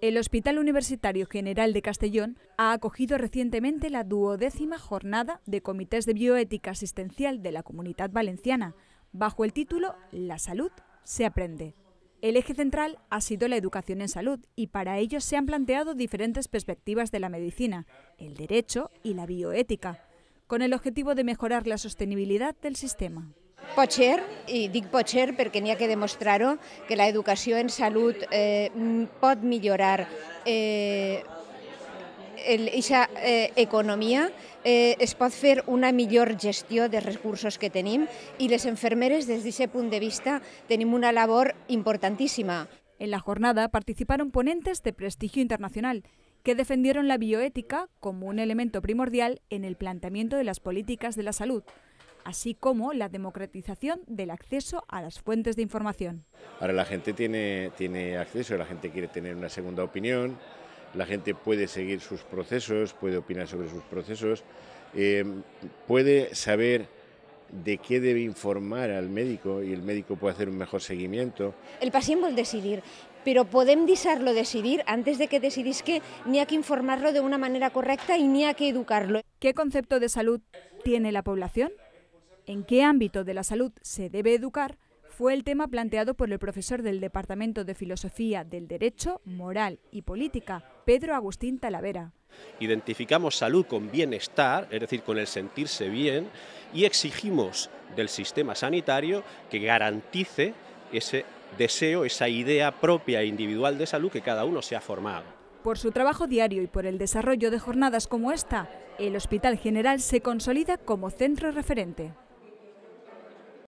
El Hospital Universitario General de Castellón ha acogido recientemente la duodécima jornada de comités de bioética asistencial de la Comunidad Valenciana, bajo el título La salud se aprende. El eje central ha sido la educación en salud y para ello se han planteado diferentes perspectivas de la medicina, el derecho y la bioética, con el objetivo de mejorar la sostenibilidad del sistema. Potser, y dic potser perquè n'hi ha que demostrar que la educación en salud eh, pot millorar eh, eh, economía, aquesta eh, es pot una millor gestión de recursos que tenim y les enfermeres, desde ese punto de vista, tenim una labor importantísima. En la jornada participaron ponentes de prestigio internacional que defendieron la bioética como un elemento primordial en el planteamiento de las políticas de la salud, así como la democratización del acceso a las fuentes de información. Ahora la gente tiene, acceso, la gente quiere tener una segunda opinión, la gente puede seguir sus procesos, puede opinar sobre sus procesos, eh, puede saber de qué debe informar al médico y el médico puede hacer un mejor seguimiento. El paciente puede decidir, pero ¿podemos disarlo decidir antes de que decidís que Ni hay que informarlo de una manera correcta y ni hay que educarlo. ¿Qué concepto de salud tiene la población? en qué ámbito de la salud se debe educar fue el tema planteado por el profesor del Departamento de Filosofía del Derecho, Moral y Política, Pedro Agustín Talavera. Identificamos salud con bienestar, es decir, con el sentirse bien, y exigimos del sistema sanitario que garantice ese deseo, esa idea propia e individual de salud que cada uno se ha formado. Por su trabajo diario y por el desarrollo de jornadas como esta, el Hospital General se consolida como centro referente.